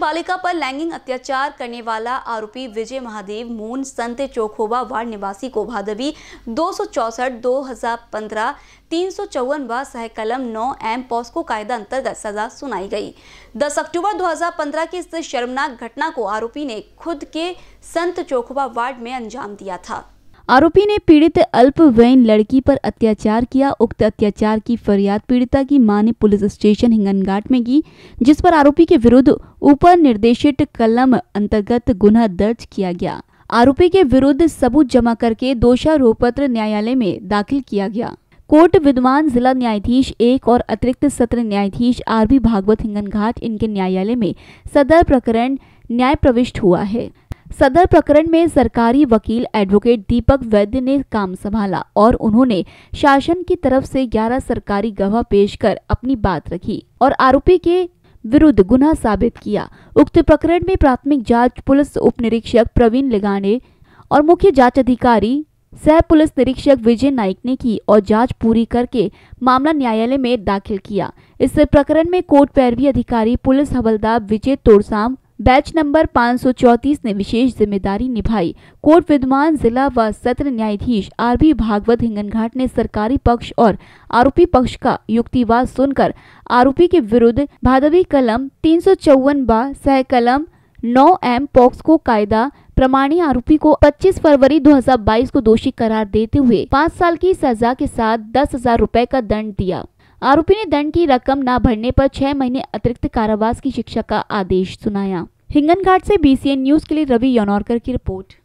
बालिका पर लैंगिक अत्याचार करने वाला आरोपी विजय महादेव मून संत चोखोबा वार्ड निवासी को भादवी दो सौ चौसठ दो हजार पंद्रह तीन सौ चौवन व सहकलम नौ एम पॉस्को कायदा अंतर्गत सजा सुनाई गई 10 अक्टूबर 2015 की इस शर्मनाक घटना को आरोपी ने खुद के संत चोखवा वार्ड में अंजाम दिया था आरोपी ने पीड़ित अल्पवयीन लड़की पर अत्याचार किया उक्त अत्याचार की फरियाद पीड़िता की मां ने पुलिस स्टेशन हिंगनघाट में की जिस पर आरोपी के विरुद्ध ऊपर निर्देशित कलम अंतर्गत गुना दर्ज किया गया आरोपी के विरुद्ध सबूत जमा करके दोषारोप पत्र न्यायालय में दाखिल किया गया कोर्ट विद्वान जिला न्यायाधीश एक और अतिरिक्त सत्र न्यायाधीश आर बी भागवत हिंगनघाट इनके न्यायालय में सदर प्रकरण न्याय प्रविष्ट हुआ है सदर प्रकरण में सरकारी वकील एडवोकेट दीपक वैद्य ने काम संभाला और उन्होंने शासन की तरफ से 11 सरकारी गवाह पेश कर अपनी बात रखी और आरोपी के विरुद्ध गुना साबित किया उक्त प्रकरण में प्राथमिक जांच पुलिस उप निरीक्षक प्रवीण लिगाने और मुख्य जांच अधिकारी सह पुलिस निरीक्षक विजय नाइक ने की और जांच पूरी करके मामला न्यायालय में दाखिल किया इस प्रकरण में कोर्ट पैरवी अधिकारी पुलिस हवलदार विजय तोड़साम बैच नंबर 534 ने विशेष जिम्मेदारी निभाई कोर्ट विद्वान जिला व सत्र न्यायाधीश आर बी भागवत हिंगनघाट ने सरकारी पक्ष और आरोपी पक्ष का युक्तिवाद सुनकर आरोपी के विरुद्ध भादवी कलम तीन सौ चौवन बा सह कलम नौ एम पॉक्स को कायदा प्रमाणी आरोपी को 25 फरवरी 2022 को दोषी करार देते हुए पाँच साल की सजा के साथ दस हजार रूपए का दंड दिया आरोपी ने दंड की रकम न भरने पर छह महीने अतिरिक्त कारावास की शिक्षा का आदेश सुनाया हिंगनघाट से बीसीएन न्यूज के लिए रवि यौनौरकर की रिपोर्ट